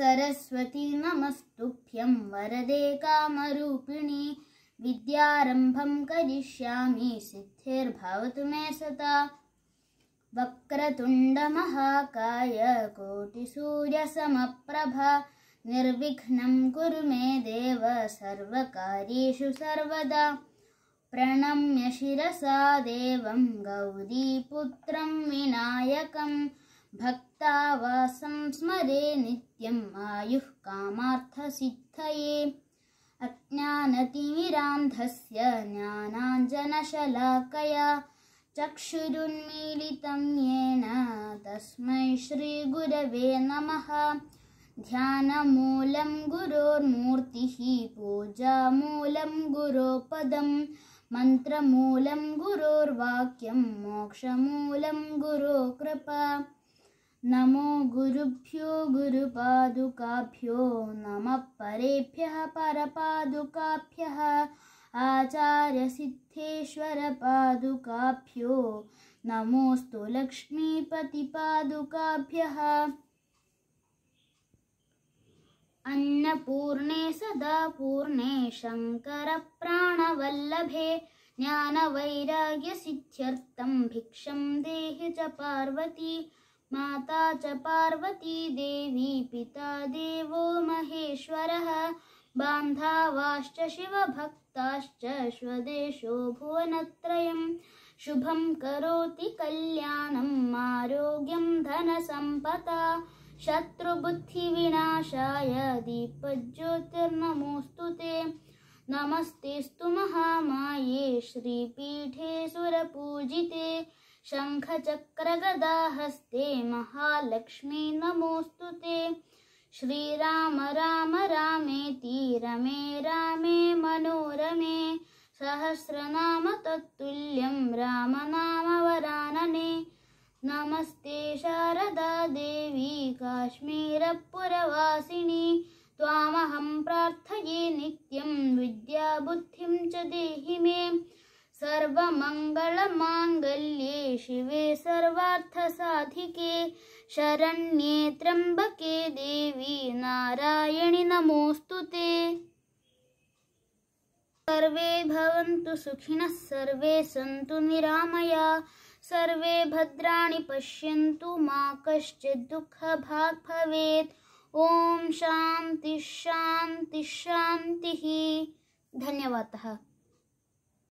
सरस्वती नमस्तुभ्यं वरदे कामरूपिणी विद्यारम्भं करिष्यामि सिद्धिर्भवतु मे सता वक्रतुण्डमहाकाय कोटिसूर्यसमप्रभा निर्विघ्नं कुरु मे देव सर्वकार्येषु सर्वदा प्रणम्य शिरसा देवं गौरीपुत्रं विनायकम् भक्तावासं स्मरे नित्यम् आयुः कामार्थसिद्धये अज्ञानतिमिरान्धस्य ज्ञानाञ्जनशलाकया चक्षुरुन्मीलितं येन तस्मै श्रीगुरवे नमः ध्यानमूलं गुरोर्मूर्तिः पूजामूलं गुरोपदं मन्त्रमूलं गुरोर्वाक्यं मोक्षमूलं गुरोकृपा नमो गुरुभ्यो गुरुपादुकाभ्यो नमः परेभ्यः परपादुकाभ्यः आचार्यसिद्धेश्वरपादुकाभ्यो नमोऽस्तु लक्ष्मीपतिपादुकाभ्यः अन्नपूर्णे सदा पूर्णे शङ्करप्राणवल्लभे ज्ञानवैराग्यसिद्ध्यर्थं भिक्षं देहि च पार्वती माता च पार्वती देवी पिता देवो महेश्वरः बान्धावाश्च शिवभक्ताश्च स्वदेशो भुवनत्रयम् शुभं करोति कल्याणम् आरोग्यं धनसम्पदा शत्रुबुद्धिविनाशाय दीपज्योतिर्नमोऽस्तु ते नमस्तेऽस्तु महामाये श्रीपीठे सुरपूजिते शङ्खचक्रगदाहस्ते महालक्ष्मी नमोऽस्तु ते श्रीराम राम रामेति रमे रामे मनोरमे सहस्रनाम तत्तुल्यं रामनामवरानने नमस्ते शारदा देवी काश्मीरपुरवासिनी त्वामहं प्रार्थये नित्यं विद्याबुद्धिं च देहि मे सर्वमङ्गलमाङ्गल्ये शिवे सर्वार्थसाधिके शरण्ये त्र्यम्बके देवी नारायणि नमोऽस्तु ते सर्वे भवन्तु सुखिनः सर्वे सन्तु निरामया सर्वे भद्राणि पश्यन्तु मा कश्चित् दुःखभाग् भवेत् ॐ शान्तिः शान्तिः धन्यवादः